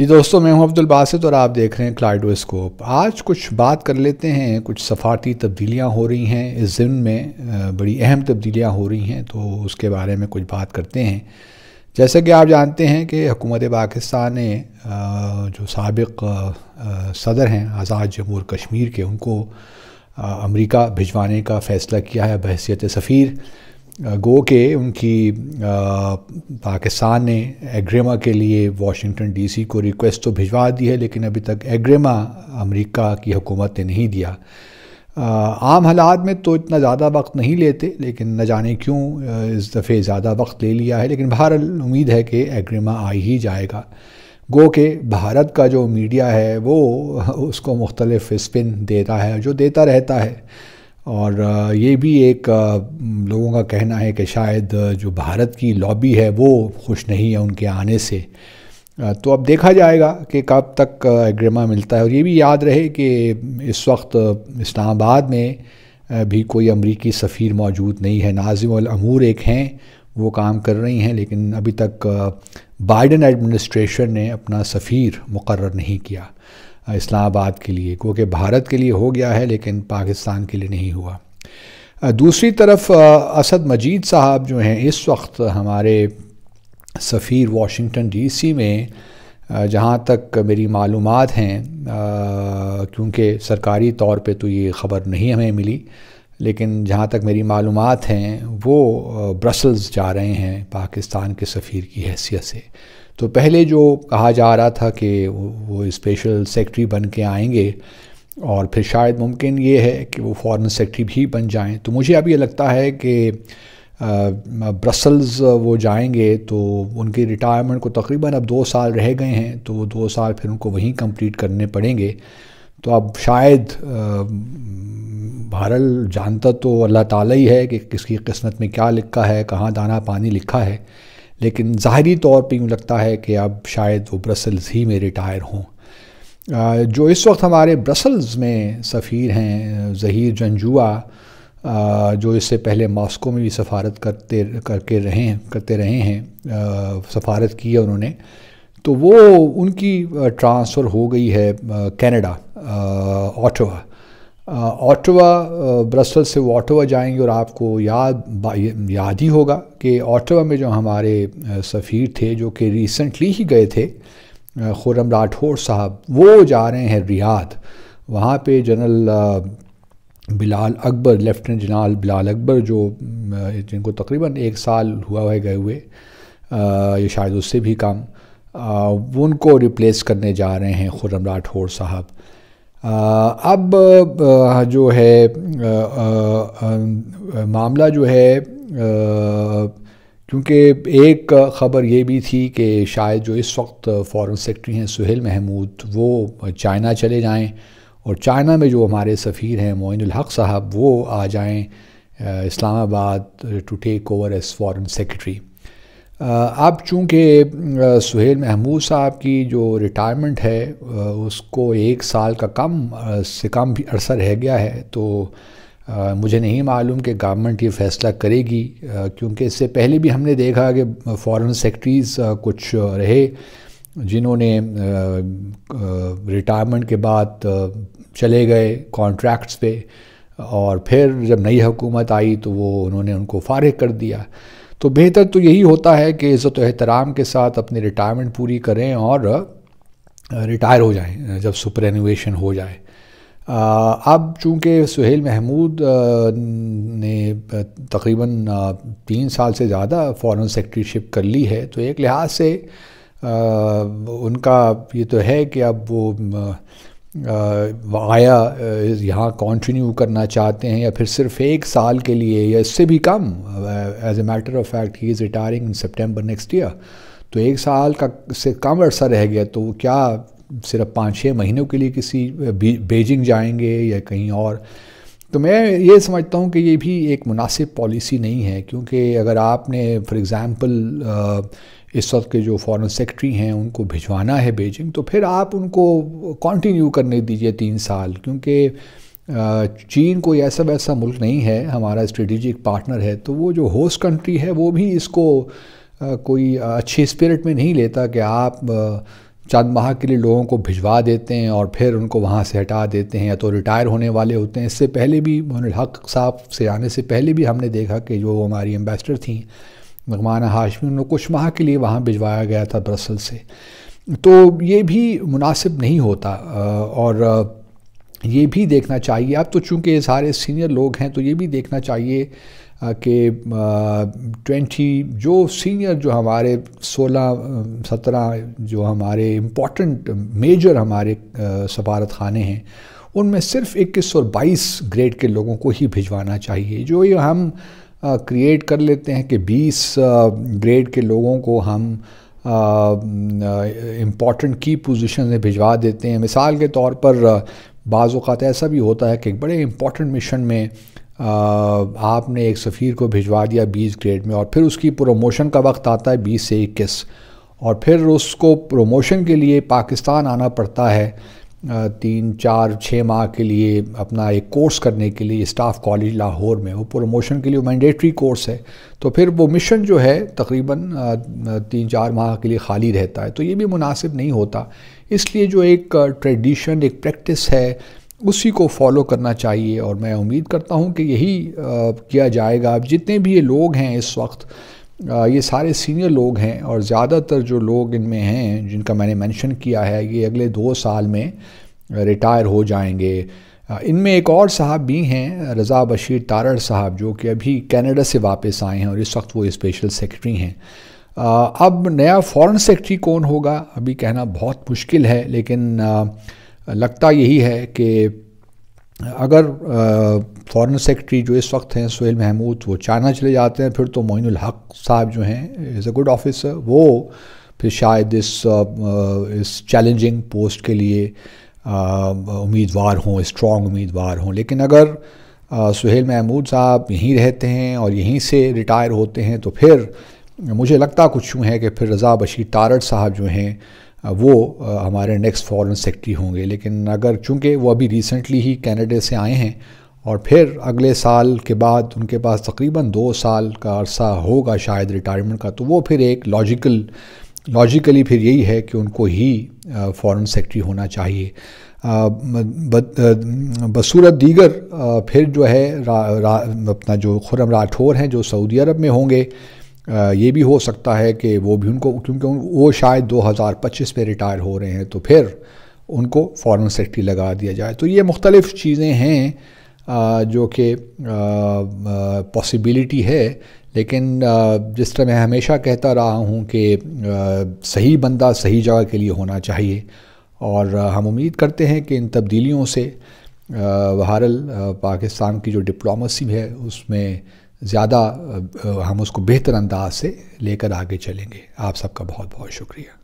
जी दोस्तों मैं हूं अब्दुल बासित और आप देख रहे हैं क्लाइडोस्कोप आज कुछ बात कर लेते हैं कुछ सफ़ारती तब्दीलियां हो रही हैं इस जिम में बड़ी अहम तब्दीलियां हो रही हैं तो उसके बारे में कुछ बात करते हैं जैसे कि आप जानते हैं कि हुकूमत पाकिस्तान ने जो सबक सदर हैं आज़ाद और कश्मीर के उनको अमरीका भिजवाने का फ़ैसला किया है बहसीत सफ़ीर गो के उनकी पाकिस्तान ने एग्रेमा के लिए वाशिंगटन डीसी को रिक्वेस्ट तो भिजवा दी है लेकिन अभी तक एग्रेमा अमेरिका की हुकूमत ने नहीं दिया आम हालात में तो इतना ज़्यादा वक्त नहीं लेते लेकिन न जाने क्यों इस दफ़े ज़्यादा वक्त ले लिया है लेकिन बहर उम्मीद है कि एग्रेमा आ ही जाएगा गो के भारत का जो मीडिया है वो उसको मुख्तलफ़ स्पिन देता है जो देता रहता है और ये भी एक लोगों का कहना है कि शायद जो भारत की लॉबी है वो खुश नहीं है उनके आने से तो अब देखा जाएगा कि कब तक एग्रीमा मिलता है और ये भी याद रहे कि इस वक्त इस्लामाबाद में भी कोई अमरीकी सफ़ीर मौजूद नहीं है नाजिम अमूर एक हैं वो काम कर रही हैं लेकिन अभी तक बाइडन एडमिनिस्ट्रेशन ने अपना सफ़ीर मुकर नहीं किया इस्लामाबाद के लिए क्योंकि भारत के लिए हो गया है लेकिन पाकिस्तान के लिए नहीं हुआ दूसरी तरफ असद मजीद साहब जो हैं इस वक्त हमारे सफ़ीर वाशिंगटन डीसी में जहाँ तक मेरी मालूम हैं क्योंकि सरकारी तौर पे तो ये ख़बर नहीं हमें मिली लेकिन जहाँ तक मेरी मालूम हैं वो ब्रसल्स जा रहे हैं पाकिस्तान के सफ़ीर की हैसियत से तो पहले जो कहा जा रहा था कि वो स्पेशल सेक्रेटरी बन के आएंगे और फिर शायद मुमकिन ये है कि वो फॉरेन सेक्रेटरी भी बन जाएं तो मुझे अब ये लगता है कि ब्रसल्स वो जाएंगे तो उनकी रिटायरमेंट को तकरीबन अब दो साल रह गए हैं तो वो दो साल फिर उनको वहीं कंप्लीट करने पड़ेंगे तो अब शायद भारल जानता तो अल्लाह ताला ही है कि किसकी किस्मत में क्या लिखा है कहाँ दाना पानी लिखा है लेकिन ज़ाहरी तौर पे यूँ लगता है कि अब शायद वो ब्रसल्स ही में रिटायर हों जो इस वक्त हमारे ब्रसल्स में सफ़ीर हैं जहीर जंजुआ जो इससे पहले मॉस्को में भी सफारत करते करके रहे करते रहे हैं सफारत की है उन्होंने तो वो उनकी ट्रांसफ़र हो गई है कनाडा ऑटोवा ऑटोवा ब्रसल से वो ऑटोवा जाएंगे और आपको याद याद ही होगा कि ऑटोवा में जो हमारे सफ़ीर थे जो कि रिसेंटली ही गए थे खुरम राठौर साहब वो जा रहे हैं रियाद वहाँ पे general Bilal Akbar lieutenant general Bilal Akbar जो जिनको तकरीबन एक साल हुआ है गए हुए ये शायद उससे भी कम उनको रिप्लेस करने जा रहे हैं खुरम राठौर साहब अब जो है मामला जो है क्योंकि एक ख़बर ये भी थी कि शायद जो इस वक्त फॉरेन सेक्रेटरी हैं सुहेल महमूद वो चाइना चले जाएं और चाइना में जो हमारे सफ़ीर हैं मोइन हक़ साहब वो आ जाएं Islamabad to take over as foreign secretary अब चूँकि सुहेल महमूद साहब की जो रिटायरमेंट है उसको एक साल का कम से कम भी अरसा रह गया है तो मुझे नहीं मालूम कि गवर्नमेंट ये फ़ैसला करेगी क्योंकि इससे पहले भी हमने देखा कि फ़ॉरेन सेक्रेटरीज़ कुछ रहे जिन्होंने रिटायरमेंट के बाद चले गए कॉन्ट्रैक्ट्स पे और फिर जब नई हुकूमत आई तो वो उन्होंने उनको फारग कर दिया तो बेहतर तो यही होता है कि इज़्ज़त एहतराम के साथ अपनी रिटायरमेंट पूरी करें और रिटायर हो जाएं जब सुपरनुएशन हो जाए अब चूँकि सुहेल महमूद ने तकरीबन तीन साल से ज़्यादा फॉरेन सेक्रेटरीशिप कर ली है तो एक लिहाज से उनका ये तो है कि अब वो आया यहाँ कंटिन्यू करना चाहते हैं या फिर सिर्फ एक साल के लिए या इससे भी कम as a matter of fact he is retiring in September next year तो एक साल का से कम अर्सा रह गया तो क्या सिर्फ पाँच छः महीनों के लिए किसी बेजिंग जाएंगे या कहीं और तो मैं ये समझता हूँ कि ये भी एक मुनासिब पॉलिसी नहीं है क्योंकि अगर आपने फॉर एग्ज़ाम्पल इस वक्त के जो फॉरेन सेक्रेटरी हैं उनको भिजवाना है बेजिंग तो फिर आप उनको कंटिन्यू करने दीजिए तीन साल क्योंकि चीन कोई ऐसा वैसा मुल्क नहीं है हमारा स्ट्रेटिजिक पार्टनर है तो वो जो होस्ट कंट्री है वो भी इसको कोई अच्छे स्पिरिट में नहीं लेता कि आप चंद माह के लिए लोगों को भिजवा देते हैं और फिर उनको वहाँ से हटा देते हैं या तो रिटायर होने वाले होते हैं इससे पहले भी मोहन हक साहब से आने से पहले भी हमने देखा कि जो हमारी एम्बेसडर थी मकमाना हाशमी उनको कुछ माह के लिए वहाँ भिजवाया गया था ब्रसल से तो ये भी मुनासिब नहीं होता और ये भी देखना चाहिए अब तो चूँकि सारे सीनियर लोग हैं तो ये भी देखना चाहिए कि ट्वेंटी जो सीनियर जो हमारे सोलह सत्रह जो हमारे इम्पोर्टेंट मेजर हमारे सफारत खाने हैं उनमें सिर्फ इक्कीस और बाईस ग्रेड के लोगों को ही भिजवाना चाहिए जो ये हम क्रिएट कर लेते हैं कि बीस ग्रेड के लोगों को हम इम्पॉर्टेंट की पोजिशन में भिजवा देते हैं मिसाल के तौर पर बाज़ात ऐसा भी होता है कि बड़े इम्पॉर्टेंट मिशन में आपने एक सफ़ीर को भिजवा दिया बीस ग्रेड में और फिर उसकी प्रोमोशन का वक्त आता है बीस से इक्कीस और फिर उसको प्रोमोशन के लिए पाकिस्तान आना पड़ता है तीन चार छः माह के लिए अपना एक कोर्स करने के लिए स्टाफ कॉलेज लाहौर में वो प्रोमोशन के लिए मैंडेटरी कोर्स है तो फिर वो मिशन जो है तकरीबन तीन चार माह के लिए खाली रहता है तो ये भी मुनासिब नहीं होता इसलिए जो एक ट्रेडिशन एक प्रैक्टिस है उसी को फॉलो करना चाहिए और मैं उम्मीद करता हूँ कि यही किया जाएगा अब जितने भी ये लोग हैं इस वक्त ये सारे सीनियर लोग हैं और ज़्यादातर जो लोग इनमें हैं जिनका मैंने मेंशन किया है ये अगले दो साल में रिटायर हो जाएंगे इनमें एक और साहब भी हैं रज़ा बशीर तारड़ साहब जो कि अभी कनाडा से वापस आए हैं और इस वक्त वो स्पेशल सेक्रेटरी हैं अब नया फॉरेन सेक्रेटरी कौन होगा अभी कहना बहुत मुश्किल है लेकिन लगता यही है कि अगर फॉरेन सेक्रेटरी जो इस वक्त हैं सुहेल महमूद वो चाइना चले जाते हैं फिर तो मोइनुल हक साहब जो हैं इज़ अ गुड ऑफिसर वो फिर शायद इस इस चैलेंजिंग पोस्ट के लिए उम्मीदवार हों स्ट्रॉन्ग उम्मीदवार हों लेकिन अगर सुहेल महमूद साहब यहीं रहते हैं और यहीं से रिटायर होते हैं तो फिर मुझे लगता कुछ यूँ है कि फिर रज़ा बशीर तारड़ साहब जो हैं वो हमारे नेक्स्ट फॉरेन सेक्रेटरी होंगे लेकिन अगर चूंकि वो अभी रिसेंटली ही कनाडा से आए हैं और फिर अगले साल के बाद उनके पास तकरीबन दो साल का अरसा होगा शायद रिटायरमेंट का तो वो फिर एक लॉजिकल लॉजिकली फिर यही है कि उनको ही फॉरेन सेक्रेटरी होना चाहिए बसूरत दीगर फिर जो है रा, रा, अपना जो खुरम राठौर हैं जो सऊदी अरब में होंगे ये भी हो सकता है कि वो भी उनको क्योंकि वो शायद 2025 पे रिटायर हो रहे हैं तो फिर उनको फॉरेन सेफ्टी लगा दिया जाए तो ये मुख्तलिफ़ चीज़ें हैं जो कि पॉसिबिलिटी है लेकिन जिस तरह मैं हमेशा कहता रहा हूँ कि सही बंदा सही जगह के लिए होना चाहिए और हम उम्मीद करते हैं कि इन तब्दीलियों से बहरल पाकिस्तान की जो डिप्लोमेसी है उसमें ज़्यादा हम उसको बेहतर अंदाज से लेकर आगे चलेंगे आप सबका बहुत बहुत शुक्रिया